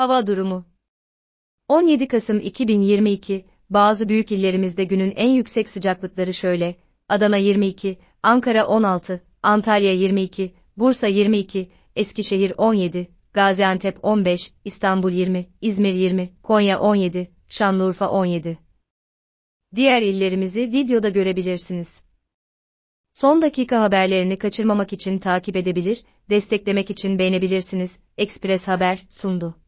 Hava durumu 17 Kasım 2022, bazı büyük illerimizde günün en yüksek sıcaklıkları şöyle, Adana 22, Ankara 16, Antalya 22, Bursa 22, Eskişehir 17, Gaziantep 15, İstanbul 20, İzmir 20, Konya 17, Şanlıurfa 17. Diğer illerimizi videoda görebilirsiniz. Son dakika haberlerini kaçırmamak için takip edebilir, desteklemek için beğenebilirsiniz. Express Haber sundu.